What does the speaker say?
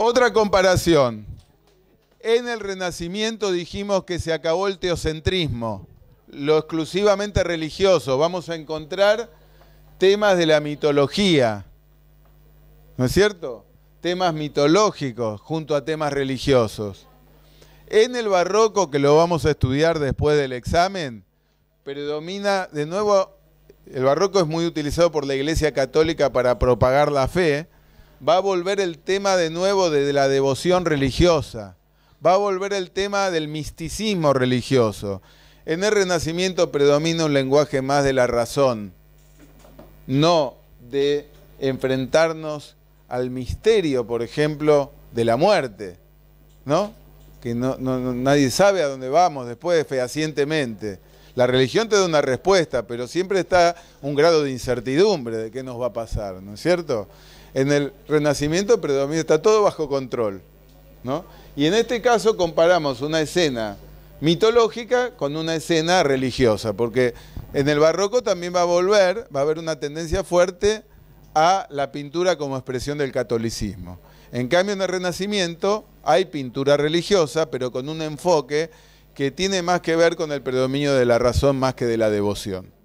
Otra comparación. En el Renacimiento dijimos que se acabó el teocentrismo, lo exclusivamente religioso. Vamos a encontrar temas de la mitología, ¿no es cierto? Temas mitológicos junto a temas religiosos. En el barroco, que lo vamos a estudiar después del examen, predomina, de nuevo, el barroco es muy utilizado por la Iglesia Católica para propagar la fe, va a volver el tema de nuevo de la devoción religiosa, va a volver el tema del misticismo religioso. En el Renacimiento predomina un lenguaje más de la razón, no de enfrentarnos al misterio, por ejemplo, de la muerte, ¿no? Que no, nadie sabe a dónde vamos después fehacientemente. La religión te da una respuesta, pero siempre está un grado de incertidumbre de qué nos va a pasar, ¿no es cierto? En el Renacimiento está todo bajo control, ¿no? Y en este caso comparamos una escena mitológica con una escena religiosa, porque en el barroco también va a volver, va a haber una tendencia fuerte a la pintura como expresión del catolicismo. En cambio, en el Renacimiento hay pintura religiosa, pero con un enfoque que tiene más que ver con el predominio de la razón más que de la devoción.